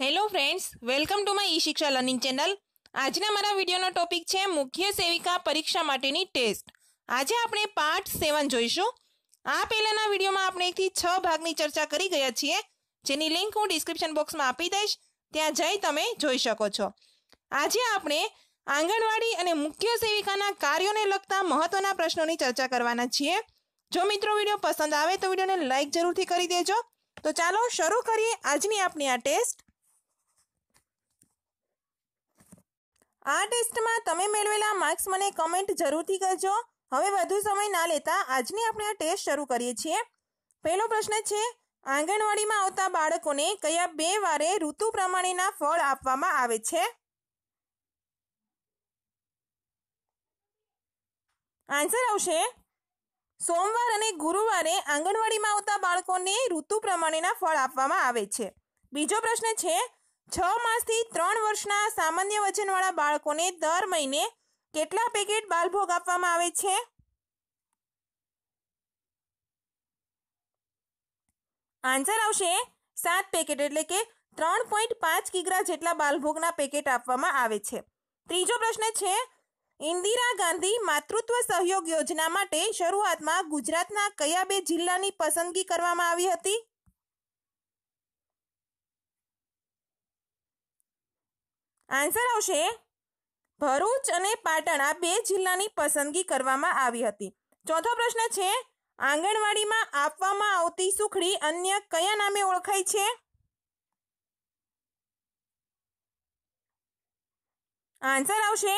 hello friends welcome to my e Shiksha learning channel આજના મારા વિડીયોનો topic છે મુખ્ય સેવિકા પરીક્ષા માટેની ટેસ્ટ આજે આપણે પાર્ટ સેવન જોઈશું આ પહેલાંના વિડીયોમાં આપણે એકથી છ ભાગની ચર્ચા કરી ગયા છીએ જેની લિંક હું ડિસ્ક્રિપ્શન બોક્સમાં આપી દઈશ ત્યાં જઈ તમે જોઈ શકો છો આજે આપણે આંગણવાડી અને મુખ્ય સેવિકાના કાર્યોને લગતા મહત્વના પ્રશ્નોની ચર્ચા કરવાના છીએ જો મિત્રો વિડીયો પસંદ આવે તો વિડીયોને લાઇક જરૂરથી કરી દેજો તો ચાલો શરૂ કરીએ આજની આપણી આ ટેસ્ટ આ ટેસ્ટમાં તમે મેળવેલા માર્ક્સ મને કમેન્ટ જરૂરથી કરજો હવે વધુ સમય ના લેતા આજની આપણે આ ટેસ્ટ શરૂ કરીએ છીએ પહેલો પ્રશ્ન છે આંગણવાડીમાં આવતા બાળકોને કયા બે વારે ઋતુ પ્રમાણેના ફળ આપવામાં આવે છે આન્સર આવશે સોમવાર અને ગુરુવારે આંગણવાડીમાં આવતા બાળકોને ઋતુ પ્રમાણેના ફળ આપવામાં આવે છે બીજો પ્રશ્ન છે છ માસથી ત્રણ વર્ષના સામાન્ય વજનવાળા બાળકોને દર મહિને કેટલા પેકેટ બાલભોગ આપવામાં આવે છે આન્સર આવશે સાત પેકેટ એટલે કે ત્રણ પોઈન્ટ પાંચ કિગ્રા જેટલા બાલભોગના પેકેટ આપવામાં આવે છે ત્રીજો પ્રશ્ન છે ઇન્દિરા ગાંધી માતૃત્વ સહયોગ યોજના માટે શરૂઆતમાં ગુજરાતના કયા બે જિલ્લાની પસંદગી કરવામાં આવી હતી આન્સર આવશે ભરૂચ અને પાટણ આ બે જિલ્લાની પસંદગી કરવામાં આવી હતી ચોથો પ્રશ્ન છે આંગણવાડીમાં આપવામાં આવતી સુખડી અન્ય કયા નામે ઓળખાય છે આન્સર આવશે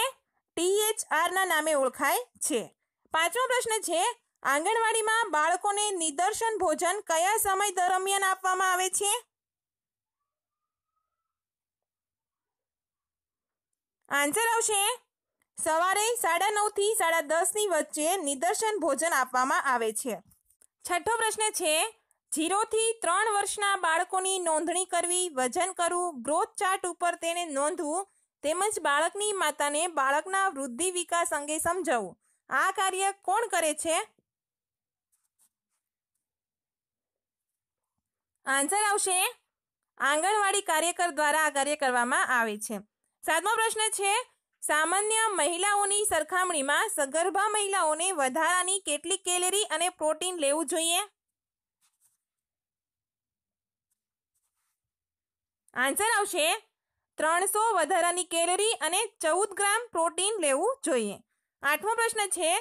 ટીએચઆર ના નામે ઓળખાય છે પાંચમો પ્રશ્ન છે આંગણવાડીમાં બાળકોને નિદર્શન ભોજન કયા સમય દરમિયાન આપવામાં આવે છે આન્સર આવશે સવારે સાડા નવથી સાડા દસની વચ્ચે નિદર્શન ભોજન આપવામાં આવે છે છઠ્ઠો પ્રશ્ન છે જીરોથી ત્રણ વર્ષના બાળકોની નોંધણી કરવી વજન કરવું ગ્રોથ ચાર્ટ ઉપર તેને નોંધવું તેમજ બાળકની માતાને બાળકના વૃદ્ધિ વિકાસ અંગે સમજાવવું આ કાર્ય કોણ કરે છે આન્સર આવશે આંગણવાડી કાર્યકર દ્વારા આ કાર્ય કરવામાં આવે છે સાતમો પ્રશ્ન છે સામાન્ય મહિલાઓની સરખામણીમાં સગર્ભા મહિલાઓને વધારાની કેટલી કેલેરી અને પ્રોટીન લેવું જોઈએ આન્સર આવશે ત્રણસો વધારાની કેલેરી અને ચૌદ ગ્રામ પ્રોટીન લેવું જોઈએ આઠમો પ્રશ્ન છે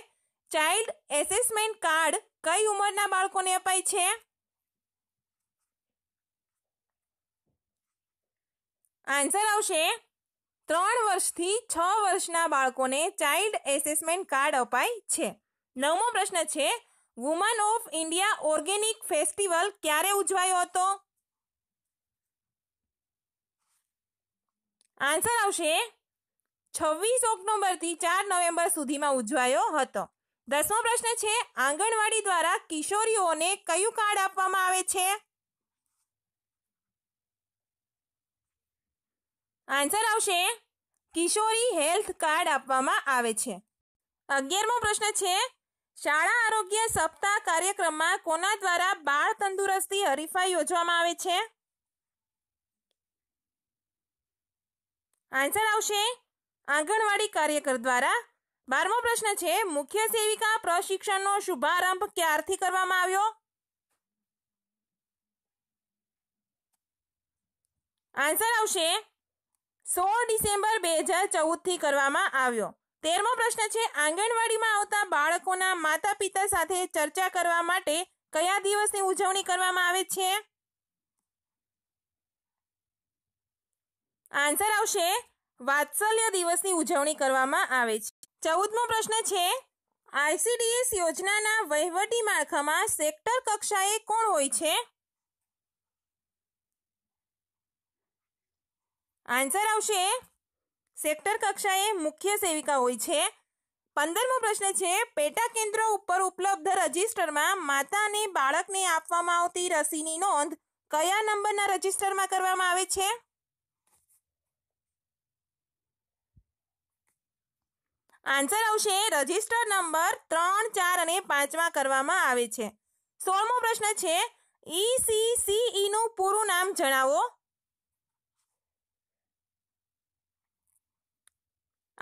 ચાઇલ્ડ એસેસમેન્ટ કાર્ડ કઈ ઉંમરના બાળકોને અપાય છે આન્સર આવશે ત્રણ વર્ષથી છ વર્ષના બાળકોને ચાઇલ્ડ એસેસમેન્ટ કાર્ડ અપાય છે નવમો પ્રશ્ન છે woman of India organic festival ક્યારે ઉજવાયો હતો આન્સર આવશે છવ્વીસ ઓક્ટોબરથી ચાર નવેમ્બર સુધીમાં ઉજવાયો હતો દસમો પ્રશ્ન છે આંગણવાડી દ્વારા કિશોરીઓને કયું કાર્ડ આપવામાં આવે છે આન્સર આવશે કિશોરી હેલ્થ કાર્ડ આપવામાં આવે છે અગિયારમો પ્રશ્ન છે શાળા આરોગ્ય સપ્તાહ કાર્યક્રમમાં કોના દ્વારા બાળ તંદુરસ્તી હરીફાઈ યોજવામાં આવે છે આન્સર આવશે આંગણવાડી કાર્યકર દ્વારા બારમો પ્રશ્ન છે મુખ્ય સેવિકા પ્રશિક્ષણનો શુભારંભ ક્યારથી કરવામાં આવ્યો આન્સર આવશે સોળ ડિસેમ્બર બે હજાર ચૌદથી કરવામાં આવ્યો તેરમો પ્રશ્ન છે આંગણવાડીમાં આવતા બાળકોના માતા પિતા સાથે ચર્ચા કરવા માટે કયા દિવસની ઉજવણી કરવામાં આવે છે આન્સર આવશે વાત્સલ્ય દિવસની ઉજવણી કરવામાં આવે છે ચૌદમો પ્રશ્ન છે આઈસીડીએસ યોજનાના વહીવટી માળખામાં સેક્ટર કક્ષાએ કોણ હોય છે આન્સર આવશે સેક્ટર કક્ષાએ મુખ્ય સેવિકા હોય છે પંદરમો પ્રશ્ન છે પેટા કેન્દ્ર ઉપર ઉપલબ્ધ રજિસ્ટરમાં માતા અને બાળકને આપવામાં આવતી રસીની નોંધ કયા નંબરના રજિસ્ટરમાં કરવામાં આવે છે આન્સર આવશે રજિસ્ટર નંબર ત્રણ ચાર અને પાંચમાં કરવામાં આવે છે સોળમો પ્રશ્ન છે ઈસીસીઈ નું પૂરું નામ જણાવો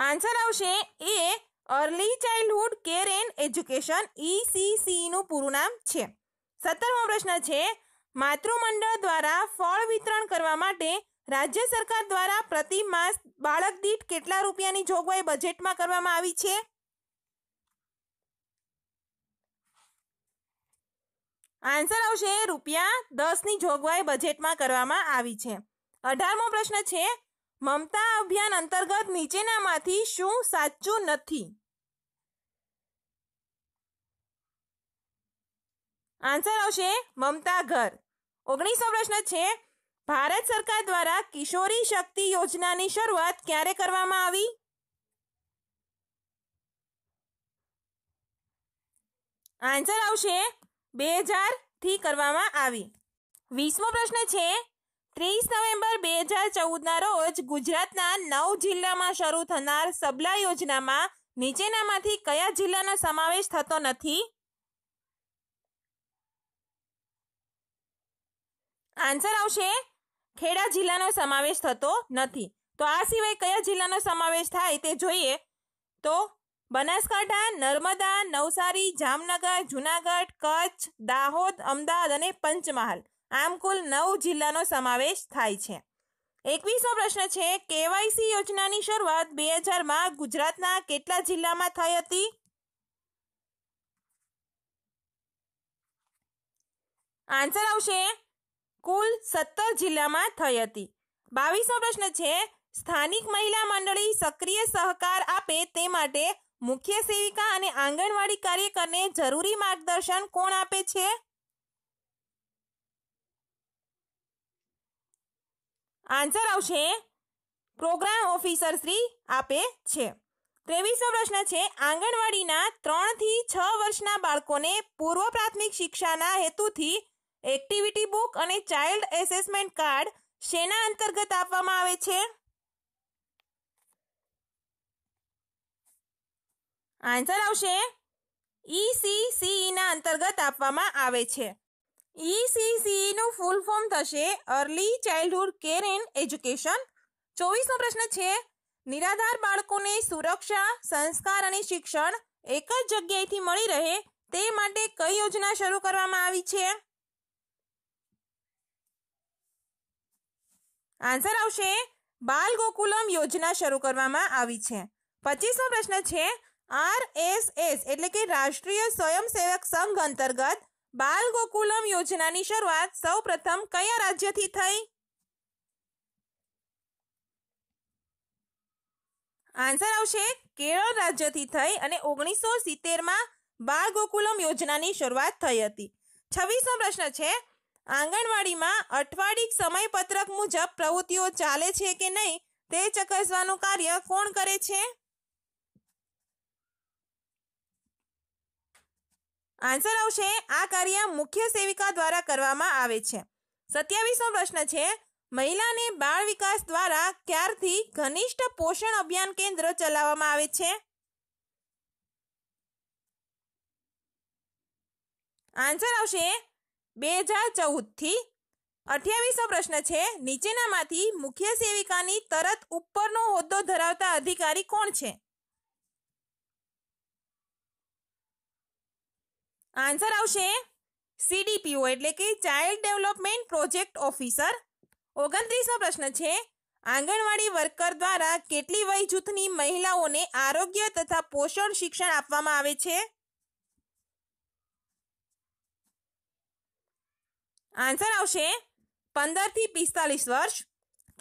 આન્સર આવશે એ early childhood care and education ઈસીસીનું પૂરું નામ છે સત્તરમો પ્રશ્ન છે માતૃમંડળ દ્વારા ફળ વિતરણ કરવા માટે રાજ્ય સરકાર દ્વારા પ્રતિ માસ બાળક દીઠ કેટલા રૂપિયાની જોગવાઈ બજેટમાં કરવામાં આવી છે આન્સર આવશે રૂપિયા દસની જોગવાઈ બજેટમાં કરવામાં આવી છે અઢારમો પ્રશ્ન છે મમતા અભિયાન અંતર્ગત નીચેનામાંથી શું સાચું નથી આન્સર આવશે મમતા ઘર ઓગણીસો પ્રશ્ન છે ભારત સરકાર દ્વારા કિશોરી શક્તિ યોજનાની શરૂઆત ક્યારે કરવામાં આવી આન્સર આવશે બે હજાર થી કરવામાં આવી વીસમો પ્રશ્ન છે ત્રીસ નવેમ્બર બે હજાર ચૌદના રોજ ગુજરાતના નવ જિલ્લામાં શરૂ થનાર સબલા યોજનામાં નીચેનામાંથી કયા જિલ્લાનો સમાવેશ થતો નથી આન્સર આવશે ખેડા જિલ્લાનો સમાવેશ થતો નથી તો આ સિવાય કયા જિલ્લાનો સમાવેશ થાય તે જોઈએ તો બનાસકાંઠા નર્મદા નવસારી જામનગર જુનાગઢ કચ્છ દાહોદ અમદાવાદ અને પંચમહાલ આમ કુલ નવ જિલ્લાનો સમાવેશ થાય છે એકવીસમો પ્રશ્ન છે કેવાયસી યોજનાની શરૂઆત બે હજારમાં ગુજરાતના કેટલા જિલ્લામાં થઈ હતી આન્સર આવશે કુલ સત્તર જિલ્લામાં થઈ હતી બાવીસમો પ્રશ્ન છે સ્થાનિક મહિલા મંડળી સક્રિય સહકાર આપે તે માટે મુખ્ય સેવિકા અને આંગણવાડી કાર્યકરને જરૂરી માર્ગદર્શન કોણ આપે છે આન્સર આવશે પ્રોગ્રામ ઓફિસર શ્રી આપે છે ત્રેવીસમો પ્રશ્ન છે આંગણવાડીના ત્રણથી છ વર્ષના બાળકોને પૂર્વ પ્રાથમિક શિક્ષાના હેતુથી એક્ટિવિટી બુક અને ચાઇલ્ડ એસેસમેન્ટ કાર્ડ શેના અંતર્ગત આપવામાં આવે છે આન્સર આવશે ઈસીસીઈના અંતર્ગત આપવામાં આવે છે ઈસીસીનું ફૂલ ફોર્મ થશે early childhood care and education ચોવીસમો પ્રશ્ન છે નિરાધાર બાળકોને સુરક્ષા સંસ્કાર અને શિક્ષણ એક જ જગ્યાએથી મળી રહે તે માટે કઈ યોજના શરૂ કરવામાં આવી છે આન્સર આવશે બાલ ગોકુલમ યોજના શરૂ કરવામાં આવી છે પચીસમો પ્રશ્ન છે આર એસ એસ એટલે કે રાષ્ટ્રીય સ્વયંસેવક સંઘ અંતર્ગત બાલ ગોકુલમ યોજનાની શરૂઆત સૌ પ્રથમ કયા રાજ્યથી થઈ આન્સર આવશે કેરળ રાજ્યથી થઈ અને ઓગણીસો સિત્તેરમાં બાળ ગોકુલમ યોજનાની શરૂઆત થઈ હતી છવ્વીસમો પ્રશ્ન છે આંગણવાડીમાં અઠવાડિક સમયપત્રક મુજબ પ્રવૃત્તિઓ ચાલે છે કે નહીં તે ચકાસવાનું કાર્ય કોણ કરે છે આન્સર આવશે આ કાર્ય મુખ્ય સેવિકા દ્વારા કરવામાં આવે છે સત્યાવીસમો પ્રશ્ન છે મહિલાને બાળ વિકાસ દ્વારા ક્યારથી ઘનિષ્ઠ પોષણ અભિયાન કેન્દ્ર ચલાવવામાં આવે છે આન્સર આવશે બે હજાર ચૌદથી અઠ્યાવીસમો પ્રશ્ન છે નીચેનામાંથી મુખ્ય સેવિકાની તરત ઉપરનો હોદ્દો ધરાવતા અધિકારી કોણ છે આન્સર આવશે સીડીપીઓ એટલે કે ચાઇલ્ડ ડેવલપમેન્ટ પ્રોજેક્ટ ઓફિસર ઓગણત્રીસમો પ્રશ્ન છે આંગણવાડી વર્કર દ્વારા કેટલી વય જૂથની મહિલાઓને આરોગ્ય તથા પોષણ શિક્ષણ આપવામાં આવે છે આન્સર આવશે પંદરથી પિસ્તાલીસ વર્ષ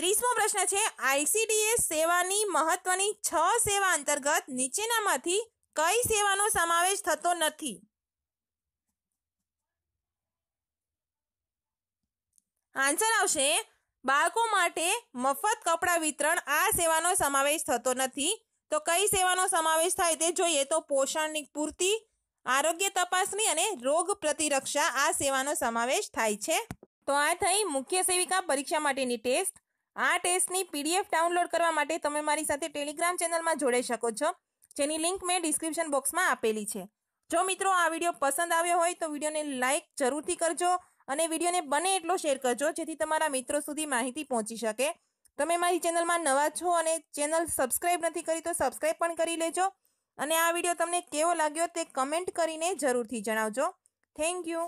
ત્રીસમો પ્રશ્ન છે આઈસીડીએસ સેવાની મહત્વની છ સેવા અંતર્ગત નીચેનામાંથી કઈ સેવાનો સમાવેશ થતો નથી આન્સર આવશે બાળકો માટે મફત કપડાં વિતરણ આ સેવાનો સમાવેશ થતો નથી તો કઈ સેવાનો સમાવેશ થાય તે જોઈએ તો પોષણની પૂર્તિ આરોગ્ય તપાસણી અને રોગ પ્રતિરક્ષા આ સેવાનો સમાવેશ થાય છે તો આ થઈ મુખ્ય સેવિકા પરીક્ષા માટેની ટેસ્ટ આ ટેસ્ટની પીડીએફ ડાઉનલોડ કરવા માટે તમે મારી સાથે ટેલિગ્રામ ચેનલમાં જોડાઈ શકો છો જેની લિંક મેં ડિસ્ક્રિપ્શન બોક્સમાં આપેલી છે જો મિત્રો આ વિડીયો પસંદ આવ્યો હોય તો વિડીયોને લાઇક જરૂરથી કરજો અને વિડીયોને બને એટલો શેર કરજો જેથી તમારા મિત્રો સુધી માહિતી પહોંચી શકે તમે મારી ચેનલમાં નવા છો અને ચેનલ સબસ્ક્રાઈબ નથી કરી તો સબસ્ક્રાઈબ પણ કરી લેજો અને આ વિડીયો તમને કેવો લાગ્યો તે કમેન્ટ કરીને જરૂરથી જણાવજો થેન્ક યુ